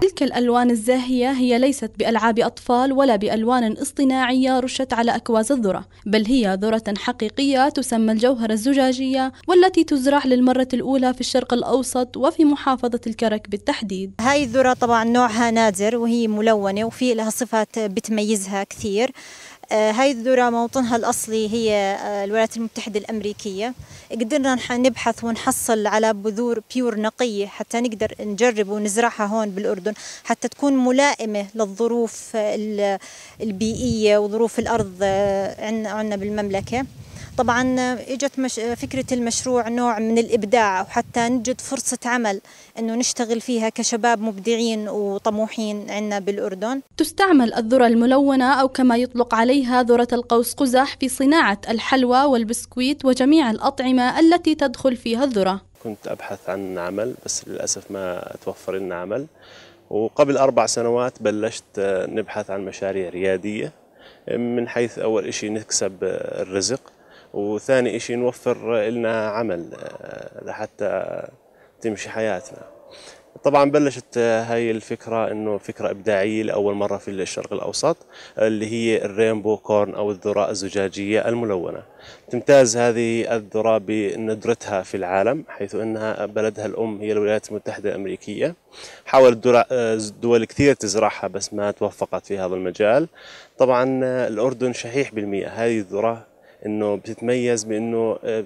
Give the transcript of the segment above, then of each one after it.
تلك الألوان الزاهية هي ليست بألعاب أطفال ولا بألوان اصطناعية رشت على أكواز الذرة بل هي ذرة حقيقية تسمى الجوهرة الزجاجية والتي تزرع للمرة الأولى في الشرق الأوسط وفي محافظة الكرك بالتحديد هاي الذرة طبعا نوعها نادر وهي ملونة وفي لها صفات بتميزها كثير آه، هاي الذرة موطنها الأصلي هي آه، الولايات المتحدة الأمريكية قدرنا نبحث ونحصل على بذور بيور نقية حتى نقدر نجرب ونزرعها هون بالأردن حتى تكون ملائمة للظروف البيئية وظروف الأرض آه، عندنا بالمملكة طبعا اجت مش فكره المشروع نوع من الابداع وحتى نجد فرصه عمل انه نشتغل فيها كشباب مبدعين وطموحين عندنا بالاردن. تستعمل الذره الملونه او كما يطلق عليها ذره القوس قزح في صناعه الحلوى والبسكويت وجميع الاطعمه التي تدخل فيها الذره. كنت ابحث عن عمل بس للاسف ما توفر لنا عمل. وقبل أربع سنوات بلشت نبحث عن مشاريع ريادية من حيث أول شيء نكسب الرزق وثاني إشي نوفر لنا عمل لحتى آه، تمشي حياتنا طبعا بلشت آه، هاي الفكرة انه فكرة ابداعية لأول مرة في الشرق الأوسط اللي هي الرينبو كورن أو الذرة الزجاجية الملونة تمتاز هذه الذرة بندرتها في العالم حيث انها بلدها الأم هي الولايات المتحدة الأمريكية حاولت آه، دول كثير تزرعها بس ما توفقت في هذا المجال طبعا الأردن شحيح بالمياه هذه الذرة انه بتتميز بانه آه،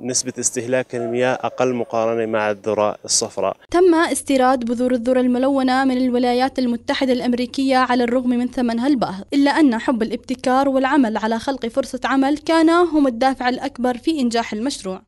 نسبة استهلاك المياه أقل مقارنة مع الذرة الصفراء تم استيراد بذور الذرة الملونة من الولايات المتحدة الأمريكية على الرغم من ثمنها الباهظ إلا أن حب الابتكار والعمل على خلق فرصة عمل كان هم الدافع الأكبر في إنجاح المشروع